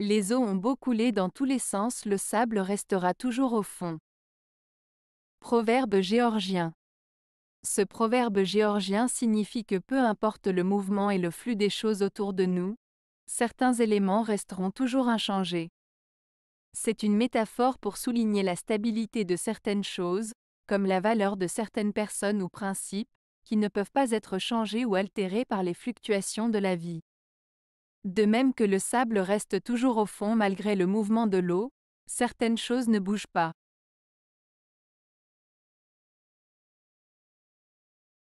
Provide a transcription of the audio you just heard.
Les eaux ont beau couler dans tous les sens, le sable restera toujours au fond. Proverbe géorgien. Ce proverbe géorgien signifie que peu importe le mouvement et le flux des choses autour de nous, certains éléments resteront toujours inchangés. C'est une métaphore pour souligner la stabilité de certaines choses, comme la valeur de certaines personnes ou principes, qui ne peuvent pas être changés ou altérés par les fluctuations de la vie. De même que le sable reste toujours au fond malgré le mouvement de l'eau, certaines choses ne bougent pas.